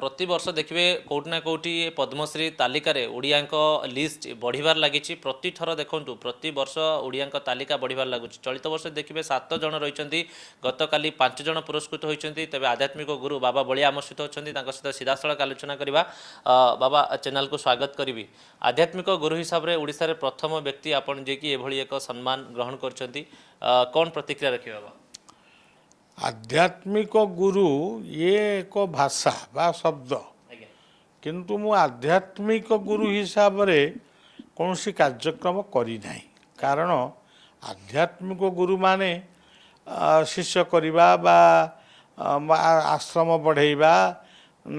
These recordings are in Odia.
ପ୍ରତିବର୍ଷ ଦେଖିବେ କେଉଁଠି ନା କେଉଁଠି ପଦ୍ମଶ୍ରୀ ତାଲିକାରେ ଓଡ଼ିଆଙ୍କ ଲିଷ୍ଟ ବଢ଼ିବାର ଲାଗିଛି ପ୍ରତିଥର ଦେଖନ୍ତୁ ପ୍ରତି ବର୍ଷ ଓଡ଼ିଆଙ୍କ ତାଲିକା ବଢ଼ିବାର ଲାଗୁଛି ଚଳିତ ବର୍ଷ ଦେଖିବେ ସାତ ଜଣ ରହିଛନ୍ତି ଗତକାଲି ପାଞ୍ଚ ଜଣ ପୁରସ୍କୃତ ହୋଇଛନ୍ତି ତେବେ ଆଧ୍ୟାତ୍ମିକ ଗୁରୁ ବାବା ବଳିଆ ଆମ ସହିତ ଅଛନ୍ତି ତାଙ୍କ ସହିତ ସିଧାସଳଖ ଆଲୋଚନା କରିବା ବାବା ଚ୍ୟାନେଲକୁ ସ୍ୱାଗତ କରିବି ଆଧ୍ୟାତ୍ମିକ ଗୁରୁ ହିସାବରେ ଓଡ଼ିଶାରେ ପ୍ରଥମ ବ୍ୟକ୍ତି ଆପଣ ଯିଏକି ଏଭଳି ଏକ ସମ୍ମାନ ଗ୍ରହଣ କରିଛନ୍ତି କ'ଣ ପ୍ରତିକ୍ରିୟା ରଖିବେ ବାବା ଆଧ୍ୟାତ୍ମିକ ଗୁରୁ ଇଏ ଏକ ଭାଷା ବା ଶବ୍ଦ କିନ୍ତୁ ମୁଁ ଆଧ୍ୟାତ୍ମିକ ଗୁରୁ ହିସାବରେ କୌଣସି କାର୍ଯ୍ୟକ୍ରମ କରିନାହିଁ କାରଣ ଆଧ୍ୟାତ୍ମିକ ଗୁରୁମାନେ ଶିଷ୍ୟ କରିବା ବା ଆଶ୍ରମ ବଢ଼େଇବା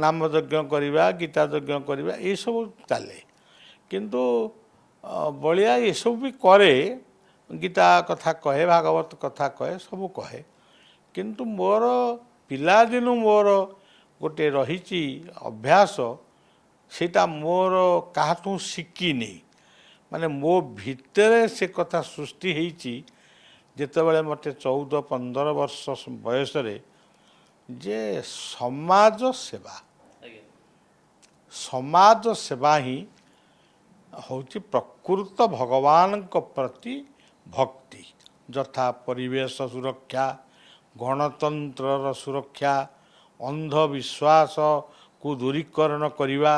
ନାମଯଜ୍ଞ କରିବା ଗୀତାଯଜ୍ଞ କରିବା ଏସବୁ ଚାଲେ କିନ୍ତୁ ବଳିଆ ଏସବୁ ବି କରେ ଗୀତା କଥା କହେ ଭାଗବତ କଥା କହେ ସବୁ କହେ କିନ୍ତୁ ମୋର ପିଲାଦିନୁ ମୋର ଗୋଟେ ରହିଛି ଅଭ୍ୟାସ ସେଇଟା ମୋର କାହାଠୁ ଶିଖିନି ମାନେ ମୋ ଭିତରେ ସେ କଥା ସୃଷ୍ଟି ହେଇଛି ଯେତେବେଳେ ମୋତେ ଚଉଦ ପନ୍ଦର ବର୍ଷ ବୟସରେ ଯେ ସମାଜ ସେବା ସମାଜ ସେବା ହିଁ ହେଉଛି ପ୍ରକୃତ ଭଗବାନଙ୍କ ପ୍ରତି ଭକ୍ତି ଯଥା ପରିବେଶ ସୁରକ୍ଷା ଗଣତନ୍ତ୍ରର ସୁରକ୍ଷା ଅନ୍ଧବିଶ୍ୱାସକୁ ଦୂରୀକରଣ କରିବା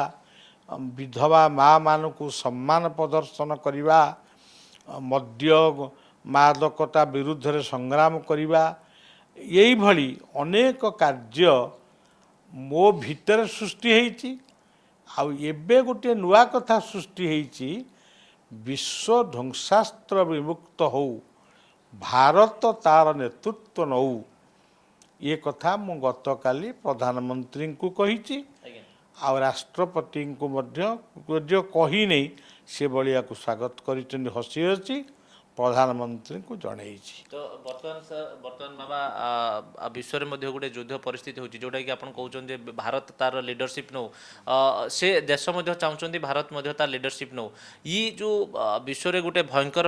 ବିଧବା ମାଆମାନଙ୍କୁ ସମ୍ମାନ ପ୍ରଦର୍ଶନ କରିବା ମଦ୍ୟ ମାଦକତା ବିରୁଦ୍ଧରେ ସଂଗ୍ରାମ କରିବା ଏଇଭଳି ଅନେକ କାର୍ଯ୍ୟ ମୋ ଭିତରେ ସୃଷ୍ଟି ହେଇଛି ଆଉ ଏବେ ଗୋଟିଏ ନୂଆ କଥା ସୃଷ୍ଟି ହେଇଛି ବିଶ୍ୱ ଧ୍ୱଂସାସ୍ତ୍ର ବିମୁକ୍ତ ହେଉ ଭାରତ ତା'ର ନେତୃତ୍ୱ ନେଉ ଏ କଥା ମୁଁ ଗତକାଲି ପ୍ରଧାନମନ୍ତ୍ରୀଙ୍କୁ କହିଛି ଆଉ ରାଷ୍ଟ୍ରପତିଙ୍କୁ ମଧ୍ୟ କହି କହିନେଇ ସେଭଳିଆକୁ ସ୍ୱାଗତ କରିଛନ୍ତି ହସି ଅଛି ପ୍ରଧାନମନ୍ତ୍ରୀଙ୍କୁ ଜଣାଇଛି ତ ବର୍ତ୍ତମାନ ବର୍ତ୍ତମାନ ବାବା ବିଶ୍ୱରେ ମଧ୍ୟ ଗୋଟେ ଯୁଦ୍ଧ ପରିସ୍ଥିତି ହେଉଛି ଯେଉଁଟାକି ଆପଣ କହୁଛନ୍ତି ଯେ ଭାରତ ତାର ଲିଡରସିପ୍ ନେଉ ସେ ଦେଶ ମଧ୍ୟ ଚାହୁଁଛନ୍ତି ଭାରତ ମଧ୍ୟ ତା ଲିଡରସିପ୍ ନେଉ ଇ ଯେଉଁ ବିଶ୍ୱରେ ଗୋଟେ ଭୟଙ୍କର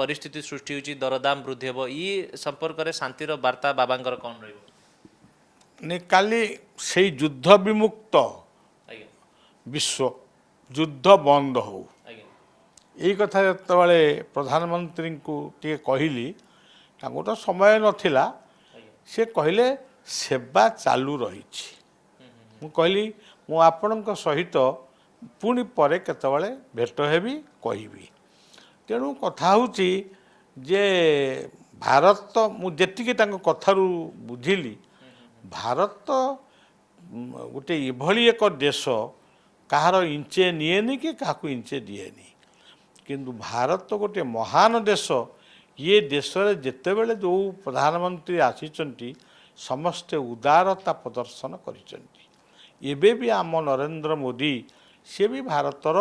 ପରିସ୍ଥିତି ସୃଷ୍ଟି ହେଉଛି ଦରଦାମ ବୃଦ୍ଧି ହେବ ଇ ସମ୍ପର୍କରେ ଶାନ୍ତିର ବାର୍ତ୍ତା ବାବାଙ୍କର କ'ଣ ରହିବ ନାଇଁ କାଲି ସେଇ ଯୁଦ୍ଧ ବିମୁକ୍ତ ଆଜ୍ଞା ବିଶ୍ୱ ଯୁଦ୍ଧ ବନ୍ଦ ହେଉ ଆଜ୍ଞା ଏଇ କଥା ଯେତେବେଳେ ପ୍ରଧାନମନ୍ତ୍ରୀଙ୍କୁ ଟିକେ କହିଲି ତାଙ୍କୁ ତ ସମୟ ନଥିଲା ସେ କହିଲେ ସେବା ଚାଲୁ ରହିଛି ମୁଁ କହିଲି ମୁଁ ଆପଣଙ୍କ ସହିତ ପୁଣି ପରେ କେତେବେଳେ ଭେଟ ହେବି କହିବି ତେଣୁ କଥା ହେଉଛି ଯେ ଭାରତ ମୁଁ ଯେତିକି ତାଙ୍କ କଥାରୁ ବୁଝିଲି ଭାରତ ଗୋଟେ ଏଭଳି ଏକ ଦେଶ କାହାର ଇଞ୍ଚେ ନିଏନି କି କାହାକୁ ଇଞ୍ଚେ ଦିଏନି କିନ୍ତୁ ଭାରତ ଗୋଟିଏ ମହାନ ଦେଶ ଇଏ ଦେଶରେ ଯେତେବେଳେ ଯେଉଁ ପ୍ରଧାନମନ୍ତ୍ରୀ ଆସିଛନ୍ତି ସମସ୍ତେ ଉଦାରତା ପ୍ରଦର୍ଶନ କରିଛନ୍ତି ଏବେ ବି ଆମ ନରେନ୍ଦ୍ର ମୋଦି ସିଏ ବି ଭାରତର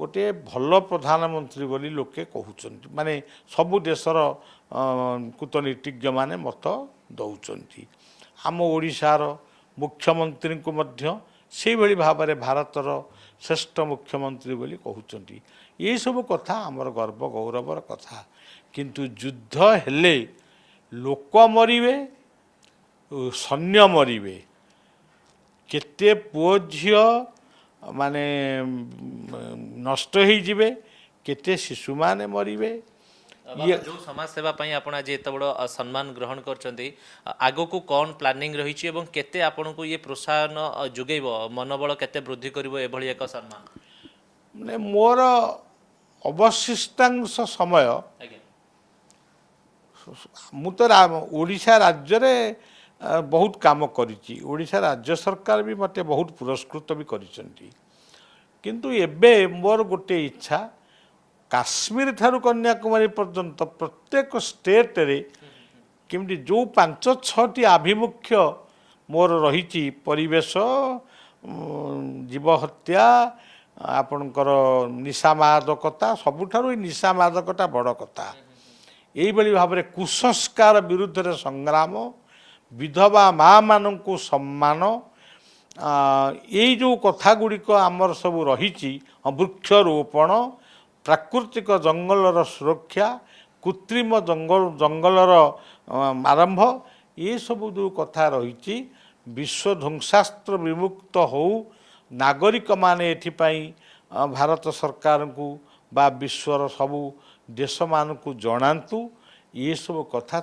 ଗୋଟିଏ ଭଲ ପ୍ରଧାନମନ୍ତ୍ରୀ ବୋଲି ଲୋକେ କହୁଛନ୍ତି ମାନେ ସବୁ ଦେଶର କୂଟନୀତିଜ୍ଞମାନେ ମତ ଦେଉଛନ୍ତି ଆମ ଓଡ଼ିଶାର ମୁଖ୍ୟମନ୍ତ୍ରୀଙ୍କୁ ମଧ୍ୟ ସେଇଭଳି ଭାବରେ ଭାରତର ଶ୍ରେଷ୍ଠ ମୁଖ୍ୟମନ୍ତ୍ରୀ ବୋଲି କହୁଛନ୍ତି ଏସବୁ କଥା ଆମର ଗର୍ବ ଗୌରବର କଥା କିନ୍ତୁ ଯୁଦ୍ଧ ହେଲେ ଲୋକ ମରିବେ ସୈନ୍ୟ ମରିବେ କେତେ ପୁଅ ଝିଅ ମାନେ ନଷ୍ଟ ହେଇଯିବେ କେତେ ଶିଶୁମାନେ ମରିବେ ଯେଉଁ ସମାଜ ସେବା ପାଇଁ ଆପଣ ଆଜି ଏତେ ବଡ଼ ସମ୍ମାନ ଗ୍ରହଣ କରିଛନ୍ତି ଆଗକୁ କ'ଣ ପ୍ଲାନିଂ ରହିଛି ଏବଂ କେତେ ଆପଣଙ୍କୁ ଇଏ ପ୍ରୋତ୍ସାହନ ଯୋଗେଇବ ମନୋବଳ କେତେ ବୃଦ୍ଧି କରିବ ଏଭଳି ଏକ ସମ୍ମାନ ମାନେ ମୋର ଅବଶିଷ୍ଟାଂଶ ସମୟ ମୁଁ ତ ଓଡ଼ିଶା ରାଜ୍ୟରେ ବହୁତ କାମ କରିଛି ଓଡ଼ିଶା ରାଜ୍ୟ ସରକାର ବି ମୋତେ ବହୁତ ପୁରସ୍କୃତ ବି କରିଛନ୍ତି କିନ୍ତୁ ଏବେ ମୋର ଗୋଟିଏ ଇଚ୍ଛା କାଶ୍ମୀର ଠାରୁ କନ୍ୟାକୁମାରୀ ପର୍ଯ୍ୟନ୍ତ ପ୍ରତ୍ୟେକ ଷ୍ଟେଟରେ କେମିତି ଯେଉଁ ପାଞ୍ଚ ଛଅଟି ଆଭିମୁଖ୍ୟ ମୋର ରହିଛି ପରିବେଶ ଜୀବହତ୍ୟା ଆପଣଙ୍କର ନିଶା ମାଦକତା ସବୁଠାରୁ ଏଇ ନିଶା ମାଦକତା ବଡ଼ କଥା ଏଇଭଳି ଭାବରେ କୁସଂସ୍କାର ବିରୁଦ୍ଧରେ ସଂଗ୍ରାମ ବିଧବା ମାଆମାନଙ୍କୁ ସମ୍ମାନ ଏଇ ଯେଉଁ କଥା ଗୁଡ଼ିକ ଆମର ସବୁ ରହିଛି ବୃକ୍ଷରୋପଣ ପ୍ରାକୃତିକ ଜଙ୍ଗଲର ସୁରକ୍ଷା କୃତ୍ରିମ ଜଙ୍ଗଲ ଜଙ୍ଗଲର ଆରମ୍ଭ ଏସବୁ ଯେଉଁ କଥା ରହିଛି ବିଶ୍ୱ ଧ୍ୱଂସାସ୍ତ୍ର ବିମୁକ୍ତ ହେଉ ନାଗରିକମାନେ ଏଥିପାଇଁ ଭାରତ ସରକାରଙ୍କୁ ବା ବିଶ୍ୱର ସବୁ ଦେଶମାନଙ୍କୁ ଜଣାନ୍ତୁ ଏସବୁ କଥା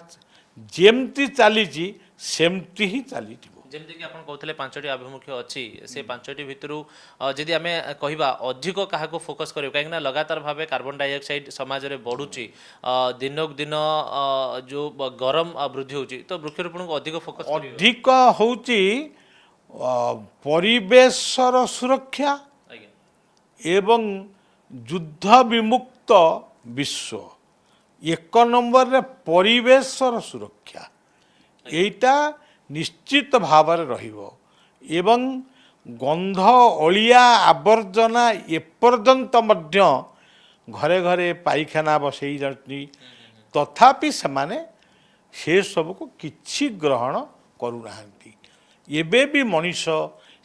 ଯେମିତି ଚାଲିଛି ସେମିତି ହିଁ ଚାଲିଯିବ ଯେମିତିକି ଆପଣ କହୁଥିଲେ ପାଞ୍ଚଟି ଆଭିମୁଖ୍ୟ ଅଛି ସେ ପାଞ୍ଚଟି ଭିତରୁ ଯଦି ଆମେ କହିବା ଅଧିକ କାହାକୁ ଫୋକସ୍ କରିବୁ କାହିଁକିନା ଲଗାତାର ଭାବେ କାର୍ବନ୍ ଡାଇଅକ୍ସାଇଡ୍ ସମାଜରେ ବଢ଼ୁଛି ଦିନକୁ ଦିନ ଯେଉଁ ଗରମ ବୃଦ୍ଧି ହେଉଛି ତ ବୃକ୍ଷରୋପଣକୁ ଅଧିକ ଫୋକସ୍ ଅଧିକ ହେଉଛି ପରିବେଶର ସୁରକ୍ଷା ଏବଂ ଯୁଦ୍ଧ ବିମୁକ୍ତ ବିଶ୍ୱ ଏକ ନମ୍ବରରେ ପରିବେଶର ସୁରକ୍ଷା ଏଇଟା ନିଶ୍ଚିତ ଭାବରେ ରହିବ ଏବଂ ଗନ୍ଧ ଅଳିଆ ଆବର୍ଜନା ଏପର୍ଯ୍ୟନ୍ତ ମଧ୍ୟ ଘରେ ଘରେ ପାଇଖାନା ବସେଇ ଯାଉଛନ୍ତି ତଥାପି ସେମାନେ ସେସବୁକୁ କିଛି ଗ୍ରହଣ କରୁନାହାନ୍ତି ଏବେ ବି ମଣିଷ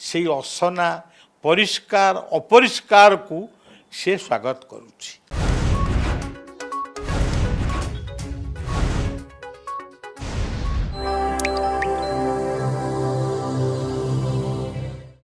ସେଇ ଅସନା ପରିଷ୍କାର ଅପରିଷ୍କାରକୁ ସେ ସ୍ୱାଗତ କରୁଛି